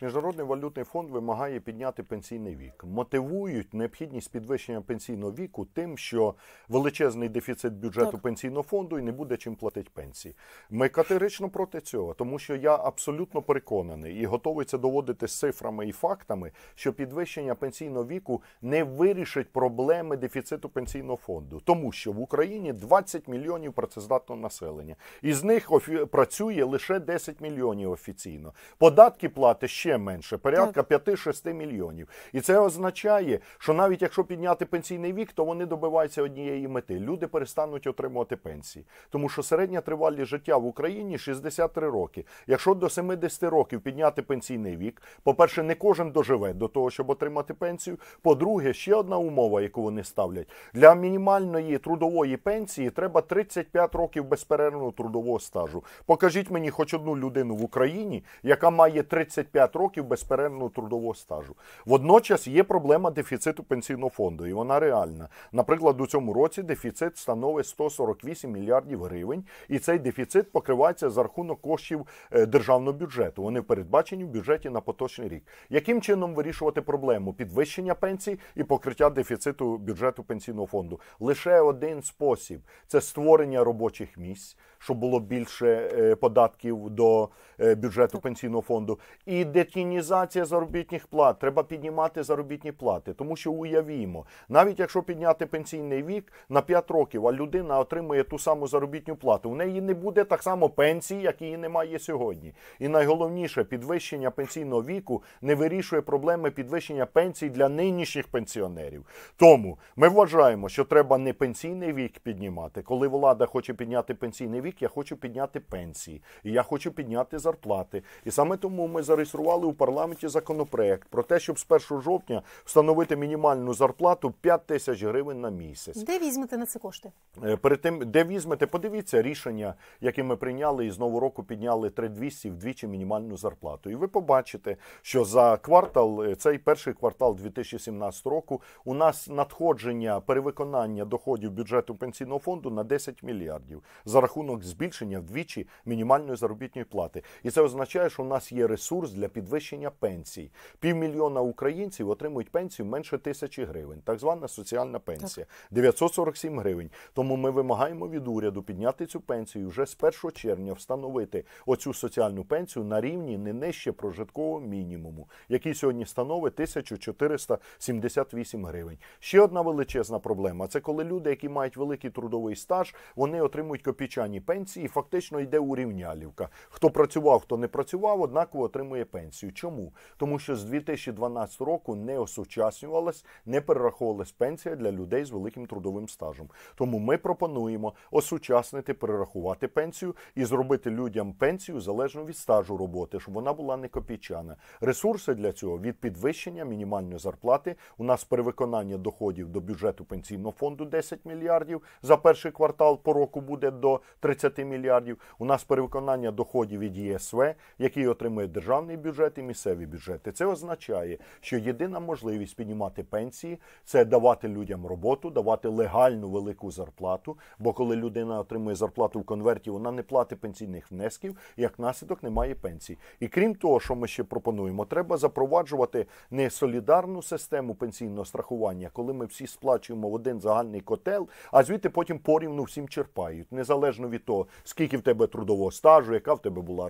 Міжнародний валютний фонд вимагає підняти пенсійний вік. Мотивують необхідність підвищення пенсійного віку тим, що величезний дефіцит бюджету так. пенсійного фонду і не буде чим платити пенсії. Ми категорично проти цього, тому що я абсолютно переконаний і готовий це доводити з цифрами і фактами, що підвищення пенсійного віку не вирішить проблеми дефіциту пенсійного фонду, тому що в Україні 20 мільйонів працездатного населення, із них працює лише 10 мільйонів офіційно. Податки платить ще ще менше, порядка 5-6 мільйонів. І це означає, що навіть якщо підняти пенсійний вік, то вони добиваються однієї мети. Люди перестануть отримувати пенсії, тому що середня тривалість життя в Україні 63 роки. Якщо до 70 років підняти пенсійний вік, по-перше, не кожен доживе до того, щоб отримати пенсію. По-друге, ще одна умова, яку вони ставлять для мінімальної трудової пенсії, треба 35 років безперервного трудового стажу. Покажіть мені, хоч одну людину в Україні, яка має 35 років років безперервного трудового стажу. Водночас є проблема дефіциту пенсійного фонду, і вона реальна. Наприклад, у цьому році дефіцит становить 148 мільярдів гривень, і цей дефіцит покривається за рахунок коштів е, державного бюджету. Вони передбачені в бюджеті на поточний рік. Яким чином вирішувати проблему підвищення пенсій і покриття дефіциту бюджету пенсійного фонду? Лише один спосіб це створення робочих місць щоб було більше е, податків до е, бюджету пенсійного фонду. І детінізація заробітних плат. Треба піднімати заробітні плати, тому що уявімо, навіть якщо підняти пенсійний вік на 5 років, а людина отримує ту саму заробітну плату. У неї не буде так само пенсії, як її немає сьогодні. І найголовніше підвищення пенсійного віку не вирішує проблеми підвищення пенсій для нинішніх пенсіонерів. Тому ми вважаємо, що треба не пенсійний вік піднімати, коли влада хоче підняти пенсійний вік вік, я хочу підняти пенсії, і я хочу підняти зарплати. І саме тому ми зареєстрували у парламенті законопроект про те, щоб з 1 жовтня встановити мінімальну зарплату 5 тисяч гривень на місяць. Де візьмете на це кошти? Е, перед тим, де візьмете, подивіться рішення, яке ми прийняли, і з нового року підняли 3200 вдвічі мінімальну зарплату. І ви побачите, що за квартал, е, цей перший квартал 2017 року, у нас надходження перевиконання доходів бюджету пенсійного фонду на 10 мільярдів за рахунок рахунок збільшення вдвічі мінімальної заробітної плати. І це означає, що у нас є ресурс для підвищення пенсій. Півмільйона українців отримують пенсію менше тисячі гривень, так звана соціальна пенсія 947 гривень. Тому ми вимагаємо від уряду підняти цю пенсію вже з 1 червня, встановити оцю соціальну пенсію на рівні не нижче прожиткового мінімуму, який сьогодні становить 1478 гривень. Ще одна величезна проблема це коли люди, які мають великий трудовий стаж, вони отримують копійчані пенсії фактично йде урівнялівка. Хто працював, хто не працював, однаково отримує пенсію. Чому? Тому що з 2012 року не осучаснювалась, не перераховувалась пенсія для людей з великим трудовим стажем. Тому ми пропонуємо осучаснити, перерахувати пенсію і зробити людям пенсію залежно від стажу роботи, щоб вона була не копійчана. Ресурси для цього від підвищення мінімальної зарплати. У нас перевиконання доходів до бюджету пенсійного фонду 10 мільярдів за перший квартал по року буде до 30 30 мільярдів. У нас перевиконання доходів від ЄСВ, який отримує державний бюджет і місцеві бюджети. Це означає, що єдина можливість піднімати пенсії це давати людям роботу, давати легальну велику зарплату. Бо коли людина отримує зарплату в конверті, вона не платить пенсійних внесків, як наслідок немає пенсії. І крім того, що ми ще пропонуємо, треба запроваджувати не солідарну систему пенсійного страхування, коли ми всі сплачуємо в один загальний котел, а звідти потім порівну всім черпають, незалежно від то скільки в тебе трудового стажу, яка в тебе була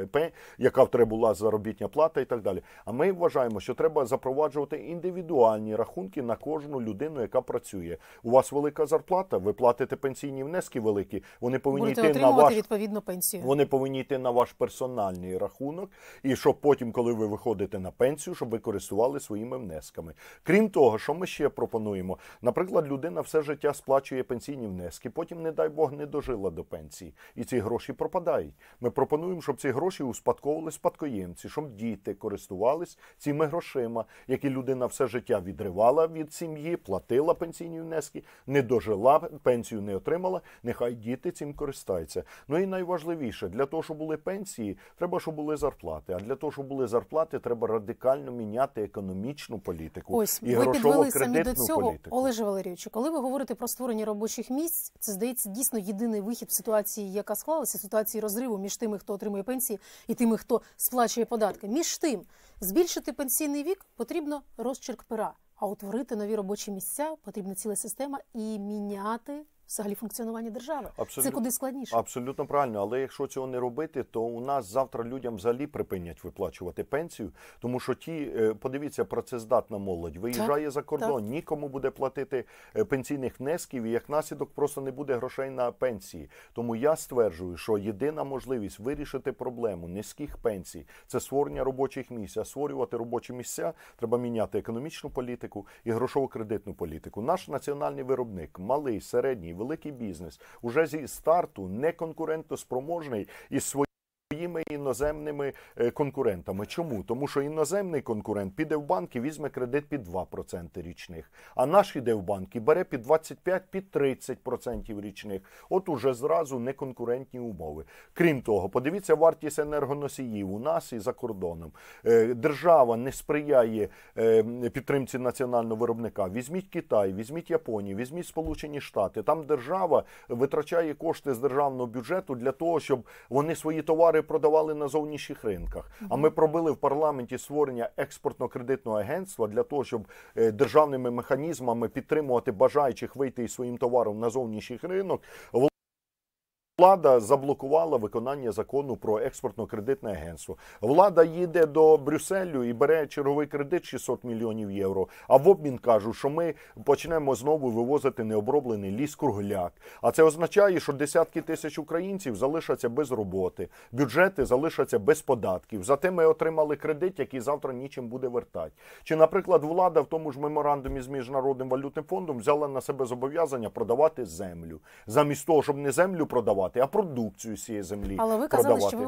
ЕП, е, яка в тебе була заробітня плата і так далі. А ми вважаємо, що треба запроваджувати індивідуальні рахунки на кожну людину, яка працює. У вас велика зарплата, ви платите пенсійні внески великі. Вони повинні йти на ваш відповідну пенсію. Вони повинні йти на ваш персональний рахунок, і щоб потім, коли ви виходите на пенсію, щоб ви користували своїми внесками. Крім того, що ми ще пропонуємо, наприклад, людина все життя сплачує пенсійні внески, потім, не дай Бог, не дожила до пенсії пенсії, і ці гроші пропадають. Ми пропонуємо, щоб ці гроші успадковували спадкоємці, щоб діти користувались цими грошима, які людина все життя відривала від сім'ї, платила пенсійні внески, не дожила пенсію, не отримала. Нехай діти цим користаються. Ну і найважливіше для того, щоб були пенсії, треба, щоб були зарплати. А для того, щоб були зарплати, треба радикально міняти економічну політику Ось, і грошово-кредитну політику. Олеже Валерійовичу, коли ви говорите про створення робочих місць, це здається дійсно єдиний вихід в ситуацію ситуації, яка склалася, ситуації розриву між тими, хто отримує пенсії, і тими, хто сплачує податки. Між тим, збільшити пенсійний вік потрібно розчерк пера, а утворити нові робочі місця потрібна ціла система і міняти взагалі функціонування держави. Абсолютно, Це куди складніше. Абсолютно правильно. Але якщо цього не робити, то у нас завтра людям взагалі припинять виплачувати пенсію, тому що ті, е, подивіться, працездатна молодь виїжджає так, за кордон, так. нікому буде платити е, пенсійних внесків, і як наслідок просто не буде грошей на пенсії. Тому я стверджую, що єдина можливість вирішити проблему низьких пенсій це створення робочих місць. А створювати робочі місця треба міняти економічну політику і грошово-кредитну політику. Наш національний виробник, малий, середній великий бізнес уже зі старту неконкурентоспроможний із своїм своїми іноземними е, конкурентами. Чому? Тому що іноземний конкурент піде в банк і візьме кредит під 2% річних, а наш іде в банк і бере під 25, під 30% річних. От уже зразу неконкурентні умови. Крім того, подивіться вартість енергоносіїв у нас і за кордоном. Е, держава не сприяє е, підтримці національного виробника. Візьміть Китай, візьміть Японію, візьміть Сполучені Штати. Там держава витрачає кошти з державного бюджету для того, щоб вони свої товари перепродавали на зовнішніх ринках. А ми пробили в парламенті створення експортно-кредитного агентства для того, щоб е, державними механізмами підтримувати бажаючих вийти із своїм товаром на зовнішніх ринок. Влада заблокувала виконання закону про експортно-кредитне агентство. Влада їде до Брюсселю і бере черговий кредит 600 мільйонів євро. А в обмін кажуть, що ми почнемо знову вивозити необроблений ліс кругляк. А це означає, що десятки тисяч українців залишаться без роботи, бюджети залишаться без податків. Зате ми отримали кредит, який завтра нічим буде вертати. Чи, наприклад, влада в тому ж меморандумі з міжнародним валютним фондом взяла на себе зобов'язання продавати землю, замість того, щоб не землю продавати купувати, а продукцію цієї землі. Але ви казали, продавати. що ви